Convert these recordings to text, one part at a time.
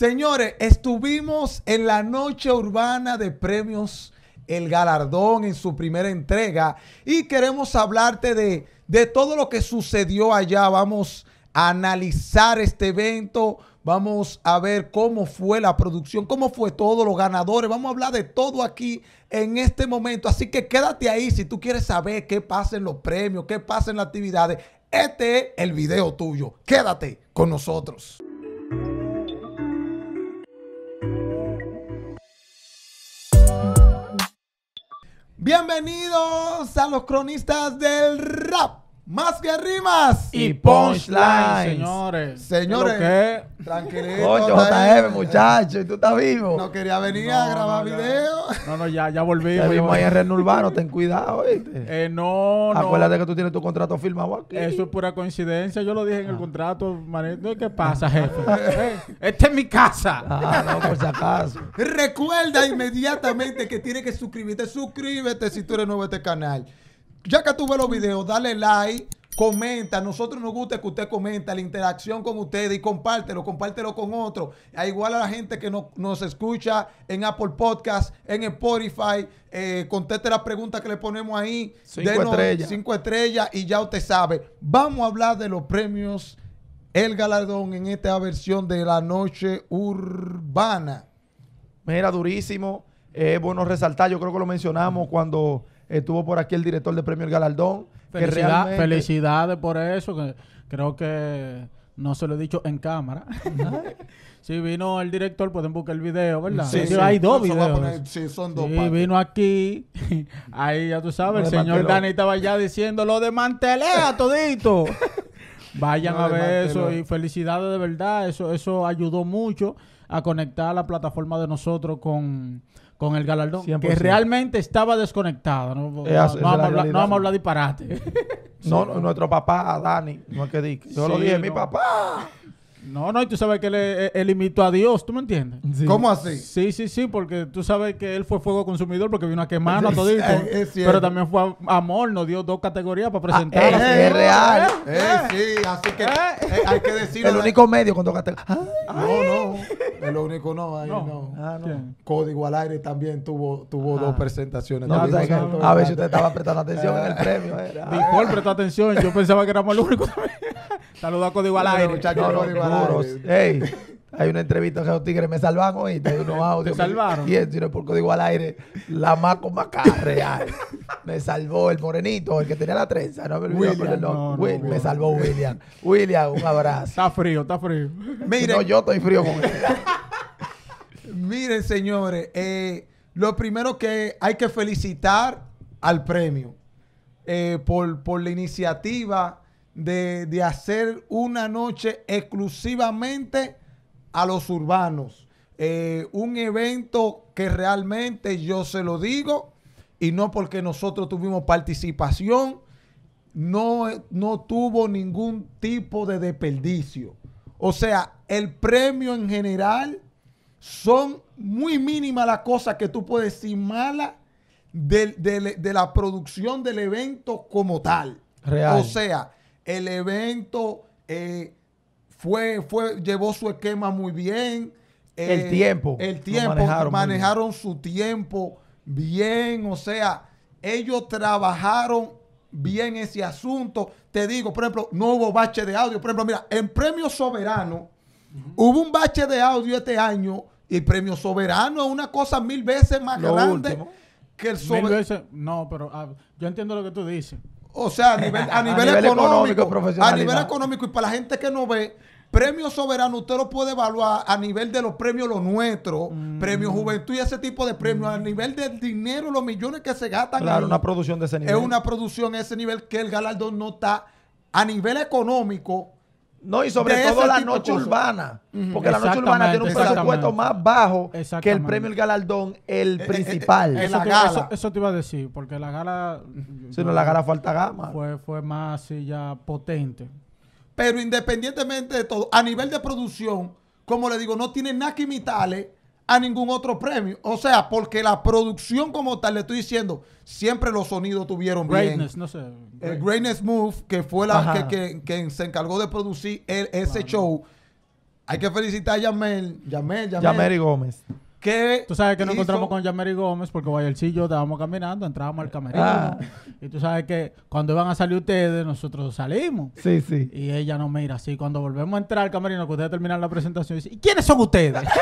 Señores, estuvimos en la noche urbana de premios El Galardón en su primera entrega y queremos hablarte de, de todo lo que sucedió allá. Vamos a analizar este evento, vamos a ver cómo fue la producción, cómo fue todo, los ganadores, vamos a hablar de todo aquí en este momento. Así que quédate ahí si tú quieres saber qué pasa en los premios, qué pasa en las actividades. Este es el video tuyo. Quédate con nosotros. Bienvenidos a los cronistas del rap. Más que rimas y punchlines. Señores. Señores. ¿Qué? Tranquilito. Coño, JF, muchacho, y tú estás vivo. No quería venir a grabar videos. video. No, no, ya, ya volvimos. Ya vimos ahí en Ren Urbano, ten cuidado, ¿viste? Eh, no, Acuérdate no. Acuérdate que tú tienes tu contrato firmado aquí. Eso es pura coincidencia, yo lo dije en el ah. contrato. ¿Qué pasa, ah. jefe? Eh, este esta es mi casa. Ah, no, por si acaso. Recuerda inmediatamente que tienes que suscribirte. Suscríbete si tú eres nuevo a este canal ya que tú ves los videos, dale like, comenta. nosotros nos gusta que usted comenta la interacción con ustedes y compártelo, compártelo con otros. Igual a la gente que nos escucha en Apple Podcast, en Spotify, eh, conteste las preguntas que le ponemos ahí. Cinco estrellas. Cinco estrellas y ya usted sabe. Vamos a hablar de los premios El Galardón en esta versión de la noche urbana. Mira, durísimo. Es bueno resaltar, yo creo que lo mencionamos cuando Estuvo por aquí el director de Premio El Galardón. Felicidades por eso. Que creo que no se lo he dicho en cámara. si vino el director, pueden buscar el video, ¿verdad? Sí, hay dos videos. sí, son dos. Y vino aquí. Ahí ya tú sabes, el señor Dani estaba ya diciendo lo de mantelea todito. Vayan a ver eso y felicidades de verdad. Eso, eso ayudó mucho a conectar la plataforma de nosotros con con el galardón, que realmente estaba desconectado. No, vamos, a hablar, no disparate. No, nuestro papá, Dani, no es que diga. Yo lo dije, mi papá. No, no, y tú sabes que él, eh, él imitó a Dios, ¿tú me entiendes? ¿Cómo así? Sí, sí, sí, porque tú sabes que él fue fuego consumidor porque vino a quemar a todo esto. pero también fue amor, nos dio dos categorías para presentar. Ah, eh, es, real. Eh, eh, sí, así que hay que decirlo. El único medio con dos categorías. No, no, el único no, ahí no. Ah, Código al aire también tuvo, tuvo dos ah. presentaciones. A ver si a usted estaba prestando atención en el premio. Disculpe prestó atención, yo pensaba que éramos el único. Saludos a Código al aire. Muchachos, Código al aire hay una entrevista que los tigres me salvan hoy. Te salvaron? Y el por código al aire, la maco macarrea. me salvó el morenito, el que tenía la trenza. me salvó William. William, un abrazo. Está frío, está frío. Miren. yo estoy frío con Miren, señores, eh, lo primero que hay que felicitar al premio eh, por, por la iniciativa de, hacer una noche exclusivamente a los urbanos. Eh, un evento que realmente yo se lo digo, y no porque nosotros tuvimos participación, no, no tuvo ningún tipo de desperdicio. O sea, el premio en general son muy mínimas las cosas que tú puedes decir malas de, de, la producción del evento como tal. O sea, el evento eh, fue, fue, llevó su esquema muy bien. el eh, tiempo. El tiempo. Manejaron, su tiempo bien. O sea, ellos trabajaron bien ese asunto. Te digo, por ejemplo, no hubo bache de audio. Por ejemplo, mira, en Premio Soberano hubo un bache de audio este año y Premio Soberano es una cosa mil veces más grande que el Soberano. No, pero ah, yo entiendo lo que tú dices. O sea, a nivel, a económico, a nivel económico y para la gente que no ve, premios Soberano usted lo puede evaluar a nivel de los premios los nuestros mm. premios Juventud y ese tipo de premios, a nivel del dinero, los millones que se gastan. Claro, una producción de ese nivel. Es una producción a ese nivel que el galardón no está. A nivel económico, no, y sobre todo la noche urbana. Porque la noche urbana tiene un presupuesto más bajo que el premio El Galardón, el eh, eh, principal. Eh, eso, te, iba a decir, porque la gala. Si la gala falta gama. Fue, fue más ya potente. Pero independientemente de todo, a nivel de producción, como le digo, no tiene nada que imitarle a ningún otro premio. O sea, porque la producción como tal, le estoy diciendo, siempre los sonidos tuvieron greatness, No sé, El Greatness Move, que fue la que, se encargó de producir ese show. Hay que felicitar a Yamel, Yamel, Yamel. y Gómez. Que tú sabes que nos encontramos con y Gómez porque yo estábamos caminando, entramos al camerino. Ah. Y tú sabes que cuando iban a salir ustedes, nosotros salimos. Sí, sí. Y ella nos mira así. Cuando volvemos a entrar al camerino, que ustedes terminan la presentación, dice: ¿Y quiénes son ustedes?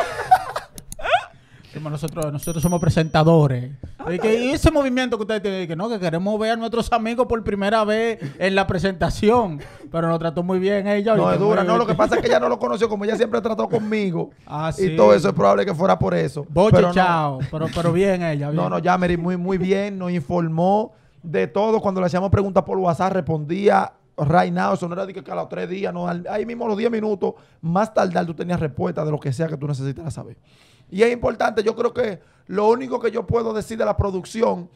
nosotros, nosotros somos presentadores. Ah, y, ese movimiento que ustedes tienen, que no, que queremos ver a nuestros amigos por primera vez en la presentación. Pero nos trató muy bien ella. No, dura, no, lo que pasa es que ella no lo conoció, como ella siempre trató conmigo. Ah, y todo eso es probable que fuera por eso. Boche, pero chao. Pero, bien ella. Bien. No, no, Yameri muy, muy bien, nos informó de todo. Cuando le hacíamos preguntas por WhatsApp, respondía right now, eso no era de que cada tres días, no, ahí mismo los diez minutos, más tardar tú tenías respuesta de lo que sea que tú necesitaras saber. Y es importante, yo creo que lo único que yo puedo decir de la producción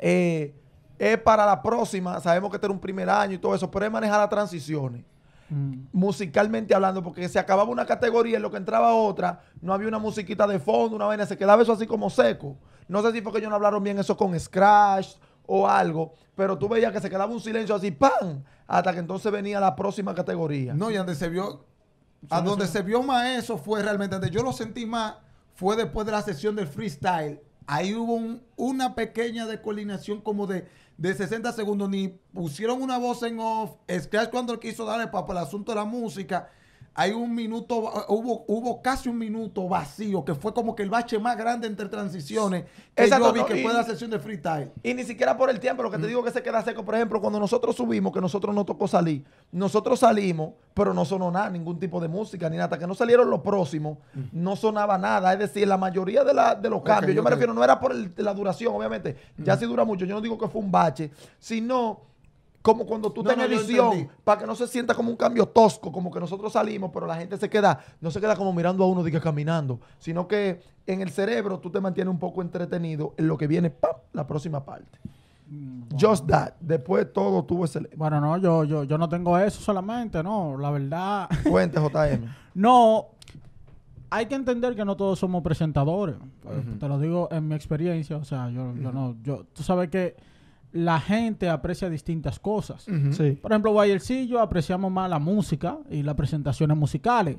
eh, es para la próxima, sabemos que este era un primer año y todo eso, pero es manejar las transiciones. Mm. musicalmente hablando, porque se acababa una categoría en lo que entraba otra, no había una musiquita de fondo, una vaina, se quedaba eso así como seco. No sé si fue que ellos no hablaron bien eso con Scratch o algo, pero tú veías que se quedaba un silencio así, ¡pam! Hasta que entonces venía la próxima categoría. No, y donde se vio, a ah, donde se vio más eso fue realmente, donde yo lo sentí más, fue después de la sesión del freestyle. Ahí hubo un, una pequeña descoordinación como de, de 60 segundos, ni pusieron una voz en off. Es Scratch cuando quiso darle para, para el asunto de la música hay un minuto, hubo, hubo casi un minuto vacío, que fue como que el bache más grande entre transiciones que Exacto, yo que fue la sesión de freestyle. Y ni siquiera por el tiempo, lo que te mm. digo que se queda seco, por ejemplo, cuando nosotros subimos, que nosotros no tocó salir, nosotros salimos, pero no sonó nada, ningún tipo de música, ni nada, que no salieron los próximos, mm. no sonaba nada, es decir, la mayoría de, los cambios, yo me refiero, no era por la duración, obviamente, ya mm. si dura mucho, yo no digo que fue un bache, sino como cuando tú no, visión, edición, para que no se sienta como un cambio tosco, como que nosotros salimos, pero la gente se queda, no se queda como mirando a uno, diga caminando, sino que en el cerebro tú te mantienes un poco entretenido en lo que viene, ¡pam! la próxima parte. Mm, Just that. Después todo tuvo ese. Bueno, no, yo, yo, yo no tengo eso solamente, no. La verdad. Cuente, JM. no, hay que entender que no todos somos presentadores. Te lo digo en mi experiencia. O sea, yo, yo no. Yo, tú sabes que la gente aprecia distintas cosas. sí. Por ejemplo, Guayelcillo apreciamos más la música y las presentaciones musicales.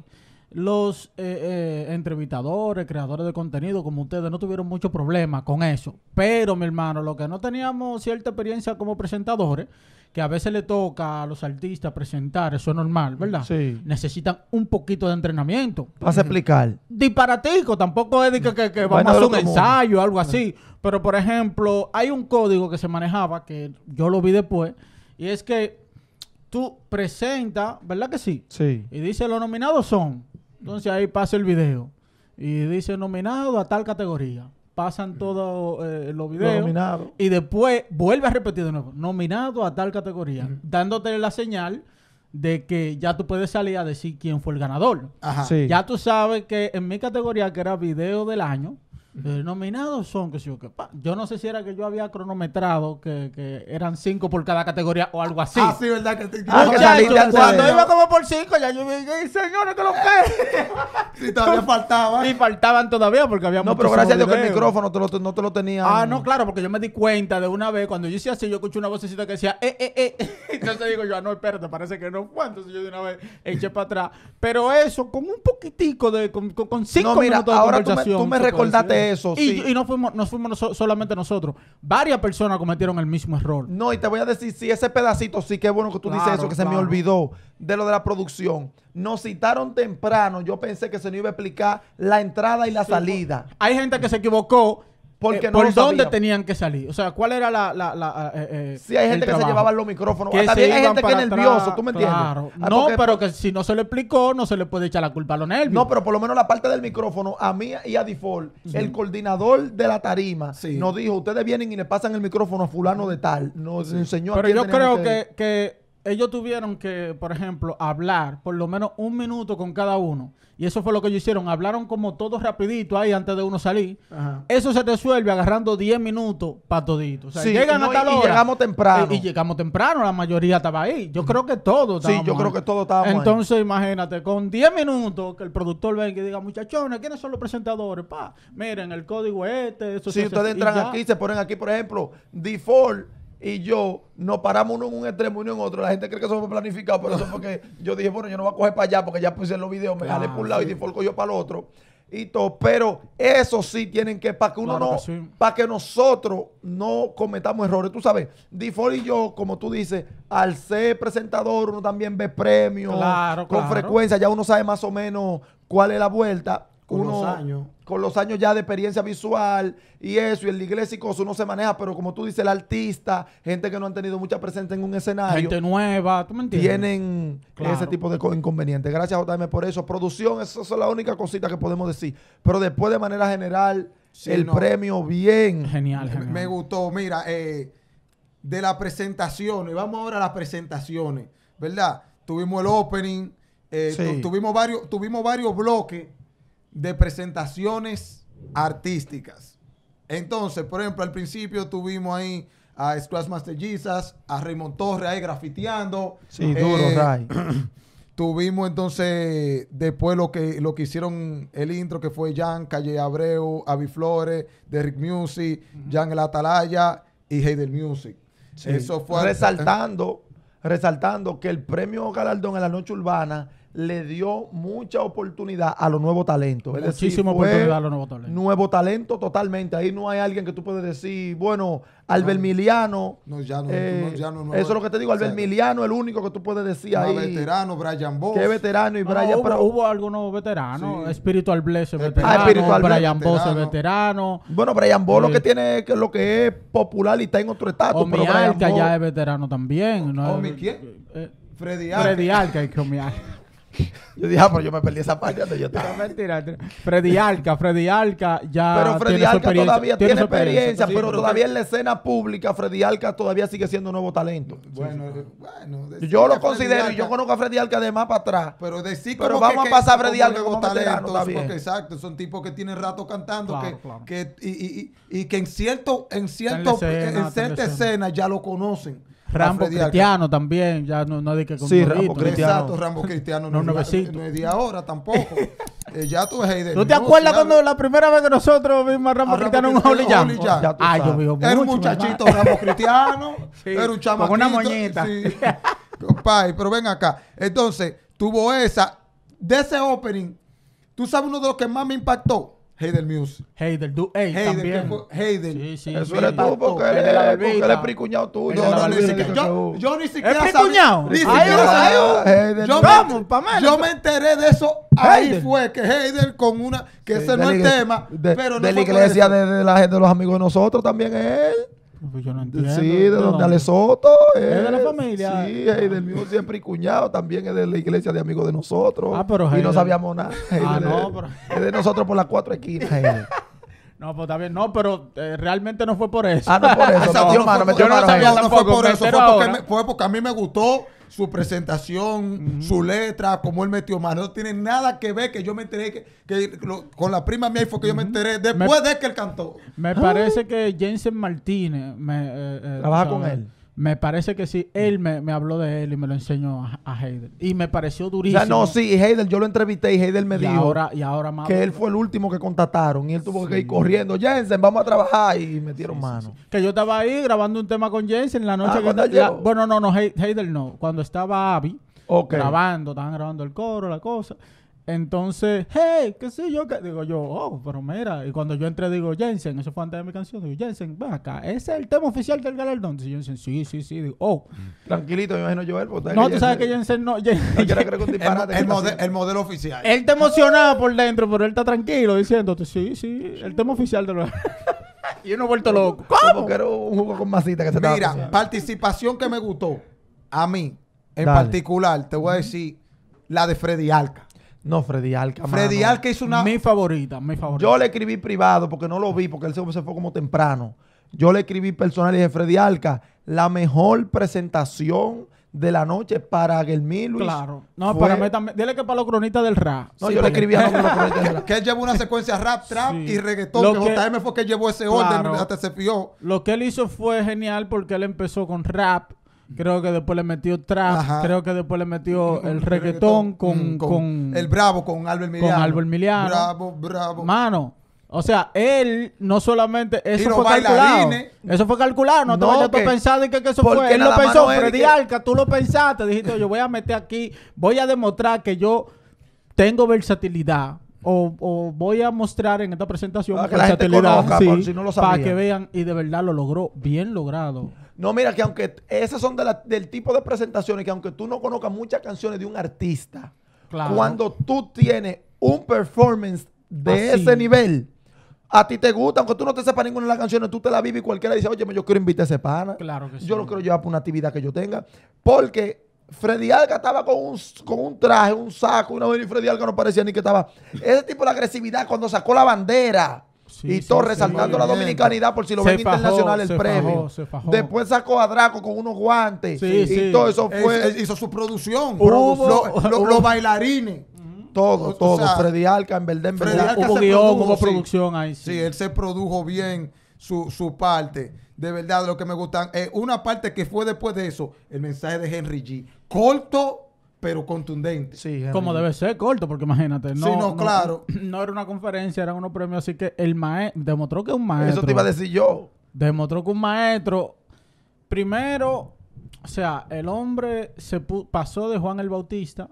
Los eh, eh, entrevistadores, creadores de contenido como ustedes no tuvieron mucho problema con eso. Pero, mi hermano, lo que no teníamos cierta experiencia como presentadores, que a veces le toca a los artistas presentar, eso es normal, ¿verdad? Sí. Necesitan un poquito de entrenamiento. Vas a explicar. Disparatico, tampoco es que, vamos a hacer un ensayo o algo así. Pero, por ejemplo, hay un código que se manejaba, que yo lo vi después, y es que tú presentas, ¿verdad que sí? Sí. Y dice, los nominados son. Entonces ahí pasa el video. Y dice, nominado a tal categoría pasan todos eh, los videos. Y después vuelve a repetir de nuevo, nominado a tal categoría, dándote la señal de que ya tú puedes salir a decir quién fue el ganador. Ya tú sabes que en mi categoría, que era video del año, denominados son, que yo, que, pa, yo no sé si era que yo había cronometrado que, que eran cinco por cada categoría o algo así. Ah, sí, ¿verdad? Que ah, cuando iba como por cinco, ya yo dije, señores, que lo que. si todavía faltaban. Y faltaban todavía porque había No, pero gracias a Dios que el micrófono te lo, no te lo tenía. Ah, no, claro, porque yo me di cuenta de una vez, cuando yo hice así, yo escuché una vocecita que decía, eh, eh, eh. Entonces digo yo, ah, no, espérate, parece que no fue. Entonces yo de una vez eché para atrás. Pero eso, con un poquitico de, con, cinco minutos de ahora conversación. Tú me, tú me recordaste eso, y, sí. y no fuimos, no fuimos solamente nosotros. Varias personas cometieron el mismo error. No, y te voy a decir, sí, ese pedacito, sí, qué bueno que tú dices eso, que se me olvidó de lo de la producción. Nos citaron temprano, yo pensé que se nos iba a explicar la entrada y la salida. Pues, hay gente que se equivocó eh, ¿Por dónde tenían que salir? O sea, ¿cuál era la... la, eh, eh, sí, hay gente que se llevaba los micrófonos. también hay gente que es nervioso, ¿tú me entiendes? Ah, no, pero que si no se le explicó, no se le puede echar la culpa a los nervios. No, pero por lo menos la parte del micrófono, a mí y a Default, el coordinador de la tarima nos dijo, ustedes vienen y le pasan el micrófono a fulano de tal. Nos enseñó Pero yo creo que ellos tuvieron que, por ejemplo, hablar por lo menos un minuto con cada uno. Y eso fue lo que ellos hicieron. Hablaron como todos rapidito ahí antes de uno salir. Eso se resuelve agarrando 10 minutos para todito. O llegan hasta llegamos temprano. Eh, y, llegamos temprano, la mayoría estaba ahí. Yo creo que todos Sí, yo creo que todos ahí. Entonces, imagínate, con 10 minutos que el productor venga y diga, muchachones, ¿quiénes son los presentadores? Pa, miren, el código este, Si ustedes entran aquí, se ponen aquí, por ejemplo, default y yo nos paramos uno en un extremo y uno en otro. La gente cree que eso fue planificado, pero eso es porque yo dije, bueno, yo no voy a coger para allá porque ya puse los videos, me jalé ah, por un lado y difolco yo para el otro. Y todo, pero eso sí tienen que, para que uno no, para que nosotros no cometamos errores. Tú sabes, difol y yo, como tú dices, al ser presentador, uno también ve premios con frecuencia, ya uno sabe más o menos cuál es la vuelta con los años. Con los años ya de experiencia visual y eso, y el iglesia y cosas, uno se maneja, pero como tú dices, el artista, gente que no han tenido mucha presencia en un escenario. Gente nueva, ¿tú me entiendes? Tienen ese tipo de inconvenientes. Gracias, JM, por eso. Producción, esa es la única cosita que podemos decir. Pero después, de manera general, el premio, bien. Genial, Me gustó. Mira, eh, de las presentaciones, vamos ahora a las presentaciones, ¿verdad? Tuvimos el opening, eh, tuvimos, varios, tuvimos varios bloques de presentaciones artísticas. Entonces, por ejemplo, al principio tuvimos ahí a Squash Master a Raymond Torres ahí grafiteando. Sí, duro, eh, Ray. Tuvimos entonces después lo que, lo que hicieron el intro, que fue Jan, Calle Abreu, Avi Flores, Derrick Music, Jan El Atalaya y Heidel Music. Eso fue. Resaltando, resaltando que el premio Galardón en la noche urbana le dio mucha oportunidad a los nuevos talentos. Muchísima oportunidad a los nuevos talentos. Nuevo talento totalmente. Ahí no hay alguien que tú puedes decir, bueno, Albert no, ya no. Eh, no, ya no eso es lo que te digo, Albert o el único que tú puedes decir ahí. veterano, Brian Boss. Qué veterano y Brian hubo, pero, hubo algunos veteranos. Sí. Spiritual Bless es veterano. Ah, Brian Boss es veterano. Bueno, Brian Boss lo eh, que tiene que lo que es popular y está en otro estatus. Pero Brian ya es veterano también. ¿no? O mi, eh, Freddy Alca. Freddy y Yo dije, ah, pero yo me perdí esa parte yo estaba. Freddy Alca, Freddy Arca ya. Pero Freddy tiene Arca experiencia, todavía tiene, experiencia, pero todavía en la escena pública, Freddy Alca todavía sigue siendo un nuevo talento. Bueno, Yo lo considero, yo conozco a Freddy Arca de más para atrás. Pero vamos a pasar a Freddy Alca como, talento. Porque exacto, son tipos que tienen rato cantando que, que y, y, que en cierto, en cierto, en cierta escena ya lo conocen. Rambo Cristiano también, ya no, no que con Sí, Rambo Cristiano. Exacto, Rambo Cristiano no, no, no es de ahora tampoco. Eh, ya tú de ¿No te acuerdas cuando la primera vez que nosotros vimos a Rambo ah, Cristiano en un Holy Jam? Ah, yo vi Era un muchachito Rambo Cristiano, era un chamaquito. Con una moñita. Sí. pero ven acá. Entonces, tuvo esa. De ese opening, ¿tú sabes uno de los que más me impactó? Heidel Music. Heidel Heidel Heidel también. Eso eres tú, porque él es pricuñado tuyo. ni siquiera. Yo, ni siquiera sabía pricuñado? Ni siquiera. Yo, Yo me enteré de eso. Ahí fue que Heidel con una... Que ese no es el tema, pero no De la iglesia, de, la gente, de los amigos de nosotros, también es él. Pues yo no entiendo. Sí, de donde Ale Soto. Es, es, de la familia. Sí, es del mismo siempre y cuñado. También es de la iglesia de amigos de nosotros. Ah, pero Y no sabíamos nada. Ah, no, pero... Es de nosotros por las cuatro esquinas. No, pues está No, pero realmente no fue por eso. Ah, no por eso. yo no sabía tampoco fue por eso. fue porque, a mí me gustó su presentación, su letra, cómo él metió mano. No tiene nada que ver que yo me enteré que, con la prima mía fue que yo me enteré después de que él cantó. Me ah. parece que Jensen Martínez me, eh, eh, trabaja con él. Me parece que sí. Él me, habló de él y me lo enseñó a, a Y me pareció durísimo. Ya no, sí, Heidel, yo lo entrevisté y Heidel me dijo ahora, y ahora más que él fue el último que contrataron y él tuvo que ir corriendo. Jensen, vamos a trabajar y metieron dieron mano. que yo estaba ahí grabando un tema con Jensen en la ah, noche. que, bueno, no, no, Heidel no. Cuando estaba Abby grabando, estaban grabando el coro, la cosa. Entonces, hey, que si yo, digo yo, oh, pero mira, y cuando yo entré digo, Jensen, eso fue antes de mi canción, digo, Jensen, va acá, ese es el tema oficial del galardón. Dice Jensen, sí, sí, sí, digo, oh. Mm. Tranquilito, me imagino yo. No, tú sabes que Jensen no, Jensen, creo el, modelo oficial. Él te emocionaba por dentro, pero él está tranquilo diciendo sí, sí, el tema oficial de galardón y uno vuelto loco. ¿Cómo? Como que era un juego con masita que se Mira, participación que me gustó, a mí, en particular, te voy a decir la de Freddy Alca. No, Freddy Alca. Freddy Alca hizo una. Mi favorita, mi favorita. Yo le escribí privado porque no lo vi, porque él se fue como temprano. Yo le escribí personal y dije, Freddy Alca, la mejor presentación de la noche para Germín Luis. Claro. No, para mí también. Dile que para los cronistas del rap. No, yo le escribí a los cronistas del rap. Que él llevó una secuencia rap, trap y reggaetón. Lo que JM fue que llevó ese orden hasta se Lo que él hizo fue genial porque él empezó con rap Creo que después le metió trap, creo que después le metió el reggaetón, mm, con, con, El Bravo, con Albert Miliano. Con Albert Miliano. Bravo, bravo. Mano, o sea, él no solamente. Eso fue calculado. Eso fue calculado. No, no te vayas que, eso fue. Él lo pensó, Freddy que... Alca, tú lo pensaste. Dijiste, yo voy a meter aquí, voy a demostrar que yo tengo versatilidad. O, o voy a mostrar en esta presentación versatilidad. Para que vean, y de verdad lo logró bien logrado. No, mira, que aunque esas son del tipo de presentaciones que aunque tú no conozcas muchas canciones de un artista, cuando tú tienes un performance de ese nivel, a ti te gusta, aunque tú no te sepas ninguna de las canciones, tú te la vives y cualquiera dice, oye, yo quiero invitar a ese pana. Claro Yo lo quiero llevar por una actividad que yo tenga. Porque Freddy Alga estaba con un, traje, un saco, una y Freddy Alga no parecía ni que estaba. Ese tipo de agresividad cuando sacó la bandera y todo resaltando la dominicanidad por si lo ven internacional el premio. Después sacó a Draco con unos guantes. y todo eso fue. hizo su producción. los bailarines. Todo, todo. Freddy Alca, en verdad, en verdad. Hubo guión, hubo producción ahí. sí, él se produjo bien. Su, su, parte. De verdad, lo que me gustan. Eh, una parte que fue después de eso, el mensaje de Henry G. Corto, pero contundente. Sí, como debe ser, corto, porque imagínate. No, no, claro. No, era una conferencia, eran unos premios, así que el maestro demostró que un maestro. Eso te iba a decir yo. Demostró que un maestro, primero, o sea, el hombre se pasó de Juan el Bautista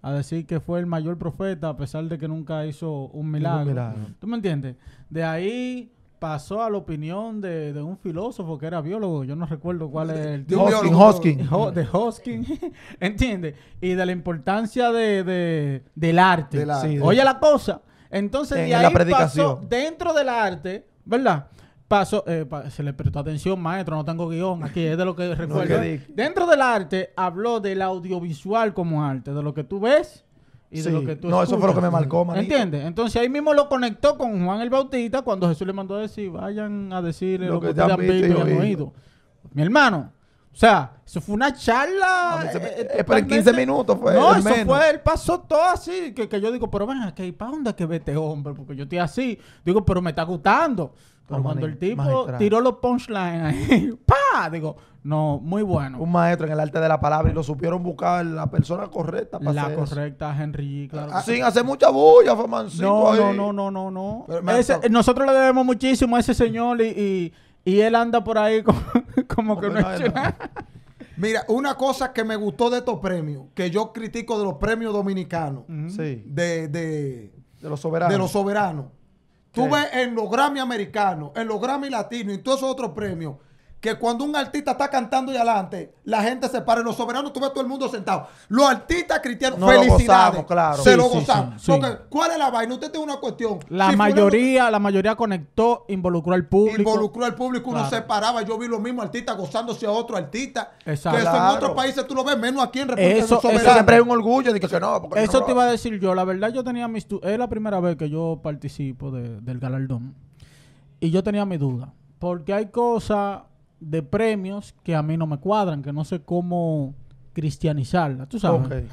a decir que fue el mayor profeta, a pesar de que nunca hizo un milagro. Un milagro. ¿Tú me entiendes? De ahí pasó a la opinión de, un filósofo que era biólogo, yo no recuerdo cuál es el de Hoskin, de Hoskin, ¿entiendes? Y de la importancia de, de del arte. Oye la cosa. Entonces, de ahí pasó, dentro del arte, ¿verdad? Pasó, eh, se le prestó atención, maestro, no tengo guión, aquí es de lo que recuerdo. dentro del arte habló del audiovisual como arte, de lo que tú ves que No, eso fue lo que me marcó, ¿Entiendes? Entonces ahí mismo lo conectó con Juan el Bautista cuando Jesús le mandó a decir, vayan a decir... lo, que, han visto y han oído. Mi hermano, o sea, eso fue una charla. Eh, eh, eh, pero en 15 minutos fue. No, eso fue, él pasó todo así. Que, yo digo, pero ven, aquí, ¿para dónde que vete este hombre? Porque yo estoy así. Digo, pero me está gustando cuando el tipo tiró los punchlines ahí, ¡pa! Digo, no, muy bueno. Un maestro en el arte de la palabra y lo supieron buscar la persona correcta para La correcta, Henry, claro. Ah, mucha bulla, Famancito. No, no, no, no, no, eh, nosotros le debemos muchísimo a ese señor y, él anda por ahí como, que no, es Mira, una cosa que me gustó de estos premios, que yo critico de los premios dominicanos, de, de los soberanos. De los soberanos Tú ves en los Grammy americanos, en los Grammy latinos y todos esos otros premios que cuando un artista está cantando y adelante, la gente se para. En los soberanos tú ves todo el mundo sentado. Los artistas cristianos, no felicidades. Lo gozamos, claro. Se lo ¿cuál es la vaina? Usted tiene una cuestión. La mayoría, la mayoría conectó, involucró al público. Involucró al público, uno se paraba. Yo vi lo mismo artistas gozándose a otro artista. Exacto. Que eso en otros países tú lo ves menos aquí en República eso, eso siempre es un orgullo que, no. Eso te iba a decir yo. La verdad, yo tenía mis. Es la primera vez que yo participo del galardón. Y yo tenía mis dudas. Porque hay cosas de premios que a mí no me cuadran, que no sé cómo cristianizarla, tú sabes.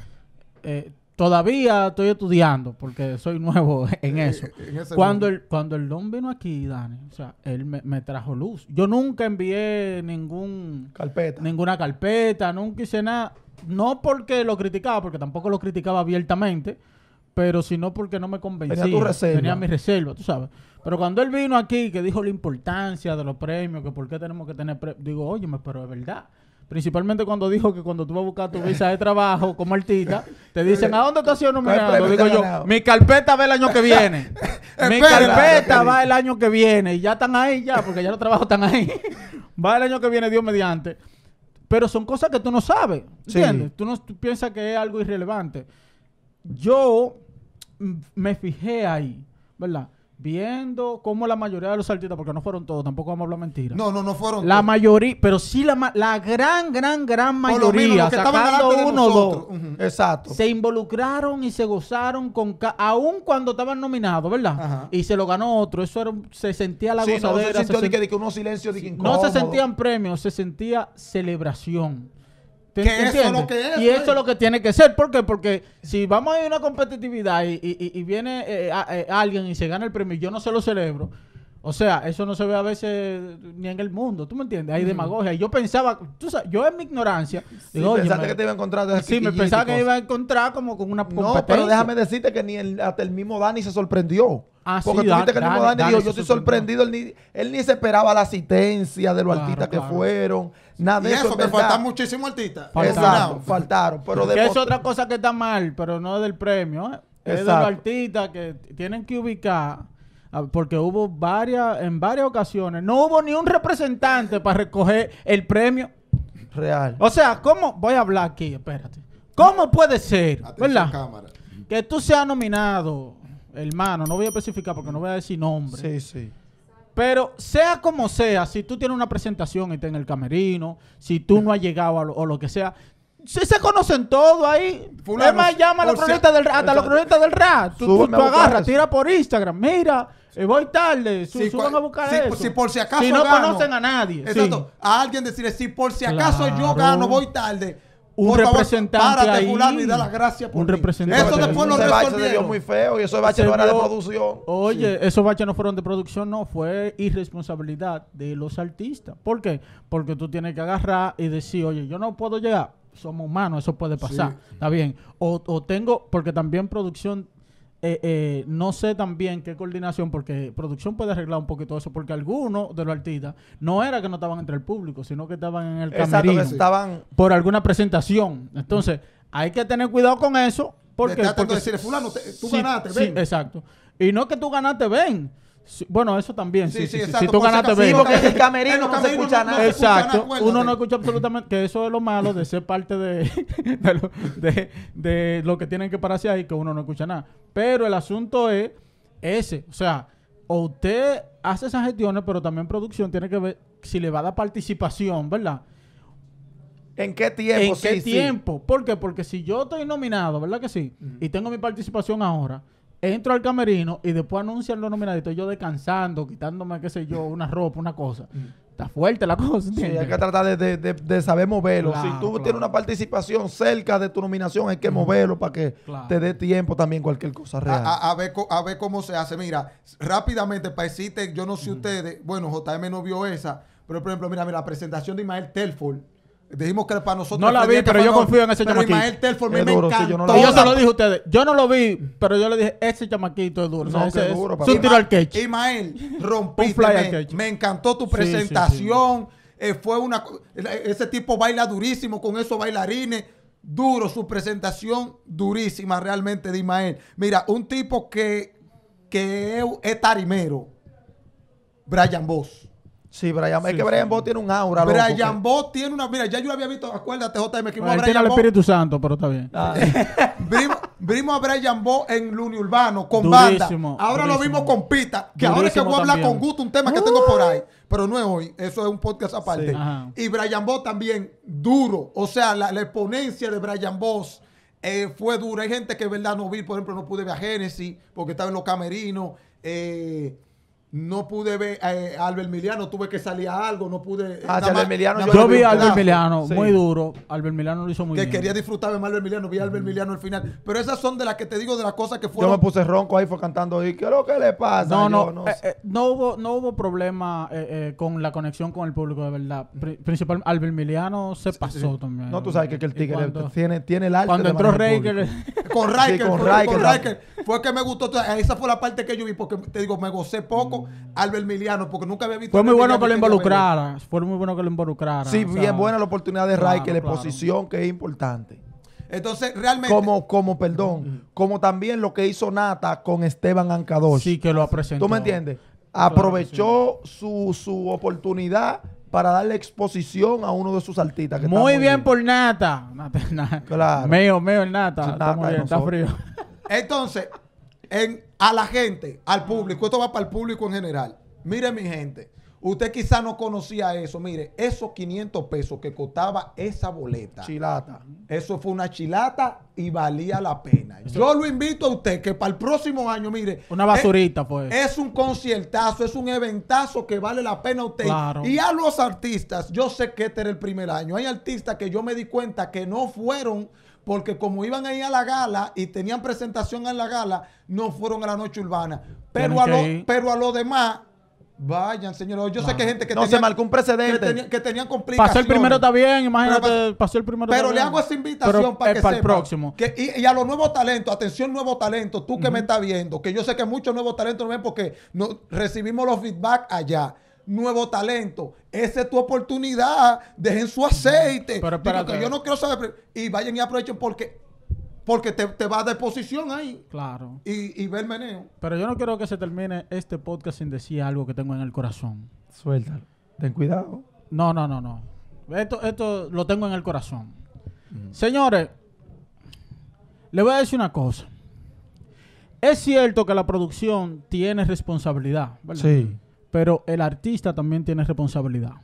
Eh, todavía estoy estudiando porque soy nuevo en eh, eso. cuando, el, cuando el don vino aquí, Dani, o sea, él me, trajo luz. Yo nunca envié ningún... Carpeta. Ninguna carpeta, nunca hice nada. No porque lo criticaba, porque tampoco lo criticaba abiertamente, pero sino porque no me convencía. Tenía tu reserva. Tenía mi reserva, tú sabes. Pero cuando él vino aquí, que dijo la importancia de los premios, que por qué tenemos que tener premios, digo, oye, pero es verdad. Principalmente cuando dijo que cuando tú vas a buscar tu visa de trabajo como artista, te dicen, ¿a dónde tú has sido nominado? Digo yo, mi carpeta va el año que viene. mi carpeta va el año que viene. Y ya están ahí, ya, porque ya los trabajos están ahí. va el año que viene, Dios mediante. Pero son cosas que tú no sabes, ¿entiendes? Tú, no, tú piensas que es algo irrelevante. Yo me fijé ahí, ¿verdad? viendo cómo la mayoría de los artistas, porque no fueron todos, tampoco vamos a hablar mentira. No, no, no fueron La mayoría, pero sí la, la gran, gran, gran mayoría, sacando uno o dos, exacto. se involucraron y se gozaron con, aún cuando estaban nominados, ¿verdad? Y se lo ganó otro, eso era, se sentía la gozadera. se, no se sentían premios, se sentía celebración y eso pues. es lo que tiene que ser. ¿Por qué? Porque si vamos a ir a una competitividad y, viene eh, eh, alguien y se gana el premio yo no se lo celebro, o sea, eso no se ve a veces ni en el mundo, ¿tú me entiendes? Hay demagogia. Y yo pensaba, tú sabes, yo en mi ignorancia... pensaste que te iba a encontrar... sí, me pensaba que iba a encontrar como con una No, pero déjame decirte que ni hasta el mismo Dani se sorprendió. Ah, Porque tú viste que el mismo Dani, dijo, yo estoy sorprendido. Él ni, se esperaba la asistencia de los artistas que fueron. Nada de y eso, que faltan muchísimos artistas. Faltaron. faltaron pero es otra cosa que está mal, pero no del premio. ¿eh? Es de los artistas que tienen que ubicar Ah, porque hubo varias, en varias ocasiones, no hubo ni un representante para recoger el premio. Real. O sea, ¿cómo? Voy a hablar aquí, espérate. ¿Cómo puede ser, ¿verdad? Que tú seas nominado, hermano, no voy a especificar porque no voy a decir nombre. Sí, sí. Pero sea como sea, si tú tienes una presentación y estás en el camerino, si tú no has llegado o lo que sea, si se conocen todos ahí. más, llama a los cronistas del hasta los cronistas del rap. Tú, tú, agarras, tira por Instagram, mira, eh, voy tarde, su, si, a buscar pues, eso. Si por si acaso Si no conocen a nadie. Exacto. A alguien decirle, si por si acaso yo gano, voy tarde. Un representante favor, párate, ahí. y da las gracias por un representante. Eso después lo resolvieron. muy feo y esos baches no era de producción. Oye, esos baches no fueron de producción, no. Fue irresponsabilidad de los artistas. ¿Por qué? Porque tú tienes que agarrar y decir, oye, yo no puedo llegar somos humanos, eso puede pasar. Está bien. O, tengo, porque también producción, eh, eh, no sé también qué coordinación, porque producción puede arreglar un poquito eso, porque algunos de los artistas no era que no estaban entre el público, sino que estaban en el camerino. estaban... Por alguna presentación. Entonces, mm. hay que tener cuidado con eso. Porque, porque fulano, tú ganaste, ven. Sí, exacto. Y no que tú ganaste, ven bueno, eso también. Si tú Sí, porque en el camerino no, se escucha nada. Exacto. Uno no escucha absolutamente. Que eso es lo malo de ser parte de, de, lo, de, lo que tienen que pararse ahí, que uno no escucha nada. Pero el asunto es ese. O sea, o usted hace esas gestiones, pero también producción tiene que ver si le va a dar participación, ¿verdad? ¿En qué tiempo? ¿En qué tiempo? ¿Por qué? Porque si yo estoy nominado, ¿verdad que sí? Y tengo mi participación ahora entro al camerino y después anuncian los estoy yo descansando, quitándome, qué sé yo, una ropa, una cosa. Mm. Está fuerte la cosa, Sí, hay que tratar de, saber moverlo. si tú tienes una participación cerca de tu nominación, hay que mm. moverlo para que te dé tiempo también cualquier cosa real. A, ver, cómo se hace. Mira, rápidamente, para decirte, yo no sé mm. ustedes, bueno, JM no vio esa, pero por ejemplo, mira, mira la presentación de Imael Telford Dijimos que para nosotros. No la vi, pero yo confío en ese pero chamaquito. Telford me, me yo se lo dije a ustedes. Yo no lo vi, pero yo le dije, ese chamaquito es duro. No, duro es un al rompiste. me, encantó tu presentación. Eh, fue una. Eh, ese tipo baila durísimo con esos bailarines. Duro, su presentación durísima realmente de Imael. Mira, un tipo que, que es tarimero. Brian Boss. Sí, Brian, es que Brian Bo tiene un aura. Brian que... tiene una. Mira, ya yo había visto, acuérdate, JM, que tiene el Espíritu Santo, pero está bien. Ah. vimos, a Brian Bo en Luni Urbano con durísimo, banda. Ahora lo vimos con Pita, que ahora es que voy a hablar con gusto un tema que tengo por ahí. Pero no es hoy, eso es un podcast aparte. y Brian Bo también, duro. O sea, la, exponencia de Brian Bo. Eh, fue dura. Hay gente que, verdad, no vi. Por ejemplo, no pude ver a Genesis porque estaba en los camerinos. Eh, no pude ver eh, a Albert Miliano, tuve que salir a algo, no pude... Ah, yo, vi a Albert Miliano, muy duro, Albert Miliano lo hizo muy que quería disfrutar de Albert Miliano, vi a Albert Miliano al final, pero esas son de las que te digo, de las cosas que fueron... Yo me puse ronco ahí, fue cantando, y ¿qué lo que le pasa? No, no, no, eh, eh, no, hubo, no hubo problema eh, con la conexión con el público, de verdad. principal Albert Miliano se pasó también. No, tú sabes que, el tigre tiene, tiene el alto Cuando entró Reiker... Con Riker, con Riker, fue que me gustó. Esa fue la parte que yo vi, porque te digo, me gocé poco al Miliano, porque nunca había visto. Fue muy bueno que lo involucrara. Fue muy bueno que lo involucrara. Sí, bien buena la oportunidad de Ray, que la exposición que es importante. Entonces, realmente. Como, como, perdón, como también lo que hizo Nata con Esteban Ancador. Sí, que lo presentó. ¿Tú me entiendes? Aprovechó su, su oportunidad para darle exposición a uno de sus artistas. muy, bien, por Nata. Nata, Claro. Meo, el Nata. está frío. Entonces, en, a la gente, al público, esto va para el público en general. Mire mi gente, Usted quizá no conocía eso. Mire, esos 500 pesos que costaba esa boleta. Chilata. Eso fue una chilata y valía la pena. Yo lo invito a usted que para el próximo año, mire. Una basurita, pues. Es un conciertazo, es un eventazo que vale la pena a usted. Y a los artistas, yo sé que este era el primer año. Hay artistas que yo me di cuenta que no fueron porque como iban ahí a la gala y tenían presentación en la gala, no fueron a la noche urbana. Pero, a, los pero a lo demás Vayan, señores. Yo sé que hay gente que no, tenía, se marcó un precedente. Que, tenían complicaciones. Pasó el primero también bien, imagínate. pasó el primero Pero le hago esa invitación para que el próximo. y, a los nuevos talentos, atención, nuevos talentos tú que me estás viendo, que yo sé que muchos nuevos talentos no ven porque recibimos los feedback allá nuevo talento. Esa es tu oportunidad. Dejen su aceite. Pero, yo no quiero saber. Y vayan y aprovechen porque porque te, te va de posición ahí. Claro. Y, y ver meneo. Pero yo no quiero que se termine este podcast sin decir algo que tengo en el corazón. Suéltalo. Ten cuidado. No, no, no, no. Esto, lo tengo en el corazón. Mm. Señores, le voy a decir una cosa. Es cierto que la producción tiene responsabilidad, ¿verdad? Sí. Pero el artista también tiene responsabilidad.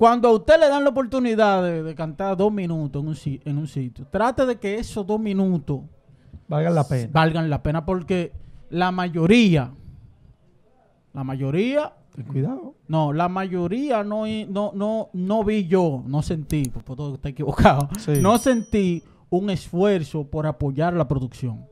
Cuando a usted le dan la oportunidad de, cantar dos minutos en un, en un sitio, trate de que esos dos minutos valgan la pena. Valgan la pena porque la mayoría, la mayoría Cuidado. No, la mayoría no, no, no, no vi yo, no sentí, por todo está equivocado, no sentí un esfuerzo por apoyar la producción.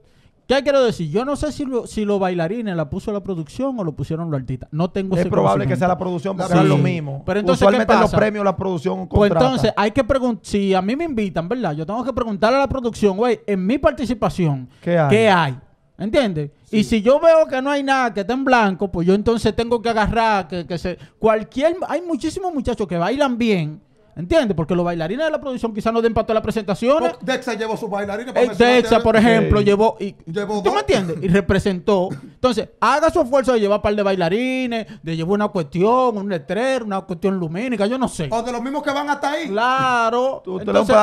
¿Qué quiero decir? Yo no sé si, si los bailarines la puso la producción o lo pusieron los artistas. No tengo Es probable que sea la producción porque es lo mismo. Pero entonces, ¿qué los premios la producción Pues entonces, hay que preguntar. Si a mí me invitan, ¿verdad? Yo tengo que preguntarle a la producción, güey, en mi participación, ¿Qué hay? hay? ¿Entiendes? Y si yo veo que no hay nada, que está en blanco, pues yo entonces tengo que agarrar, que, que se... Cualquier... Hay muchísimos muchachos que bailan bien, ¿Entiendes? Porque los bailarines de la producción quizás no den para todas las presentaciones. Pues, Dexa llevó sus bailarines para Dexa, por ejemplo, llevó. Y, ¿Tú me entiendes? Y representó. Entonces, haga su esfuerzo de llevar un par de bailarines, de llevar una cuestión, un letrero, una cuestión lumínica, yo no sé. O de los mismos que van hasta ahí. Claro. Entonces,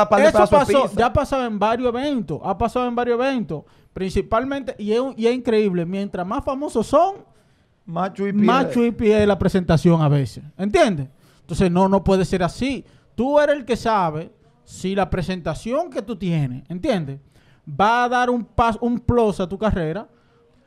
ya ha pasado en varios eventos. Ha pasado en varios eventos. Principalmente, y es, increíble, mientras más famosos son, macho y pie. Macho de la presentación a veces. ¿Entiendes? Entonces, no, no puede ser así. Tú eres el que sabe si la presentación que tú tienes, ¿entiendes? Va a dar un paso, un plus a tu carrera.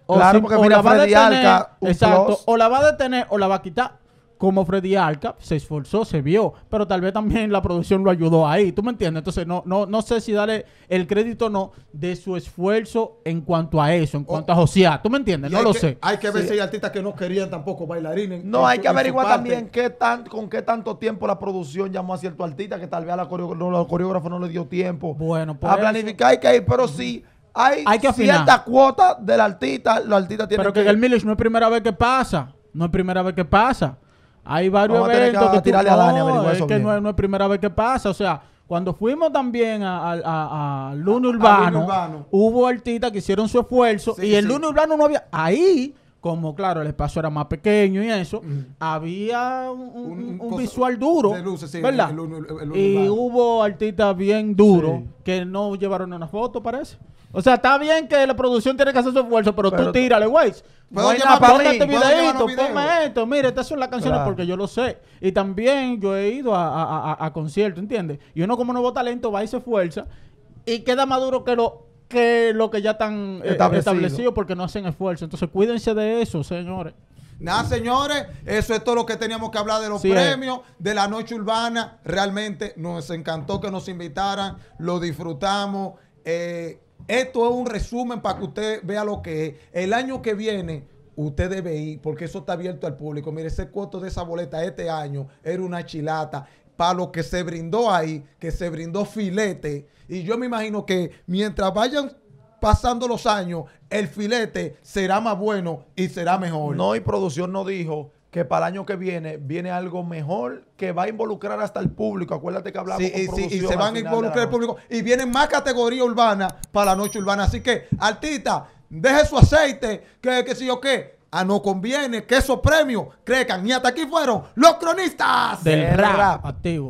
O la va a detener, exacto, o la va a detener o la va a quitar como Freddy Alca, se esforzó, se vio, pero tal vez también la producción lo ayudó ahí, ¿tú me entiendes? Entonces, no, no, no sé si darle el crédito o no de su esfuerzo en cuanto a eso, en oh. cuanto a José, ¿tú me entiendes? no lo sé. Hay que ver si hay artistas que no querían tampoco bailarines. No, hay que averiguar también qué tan, con qué tanto tiempo la producción llamó a cierto artista que tal vez a la coreógrafo, no, le dio tiempo. Bueno, pues. A planificar hay que ir, pero sí. Hay, hay que cierta cuota del artista, los artistas tienen Pero que, el Milish no es primera vez que pasa, no es primera vez que pasa. Hay varios eventos. que, tirarle a es que No, es, primera vez que pasa. O sea, cuando fuimos también a, Luna Urbano, hubo artistas que hicieron su esfuerzo y el sí. Urbano no había. Ahí, como claro, el espacio era más pequeño y eso, había un, visual duro. ¿verdad? y hubo artistas bien duros que no llevaron una foto, parece. O sea, está bien que la producción tiene que hacer su esfuerzo, pero, pero tú tírale, güey videito, esto, mira, estas son las canciones porque yo lo sé. Y también yo he ido a, a, a, conciertos, ¿entiendes? Y uno como nuevo talento va y se fuerza y queda maduro que lo que lo que ya están eh, establecidos porque no hacen esfuerzo. Entonces cuídense de eso, señores. Nada, señores, eso es todo lo que teníamos que hablar de los premios, de la noche urbana. Realmente nos encantó que nos invitaran, lo disfrutamos. Eh, esto es un resumen para que usted vea lo que es. El año que viene, usted debe ir, porque eso está abierto al público. Mire, ese cuoto de esa boleta este año era una chilata para lo que se brindó ahí, que se brindó filete. Y yo me imagino que mientras vayan pasando los años, el filete será más bueno y será mejor. No, y producción no dijo que para el año que viene viene algo mejor que va a involucrar hasta el público. Acuérdate que hablamos con y, y se van a involucrar el público. Y viene más categoría urbana para la noche urbana. Así que, artista, deje su aceite, que, que si o qué. A ah, no conviene que esos premios crezcan. Y hasta aquí fueron los cronistas del rap activo.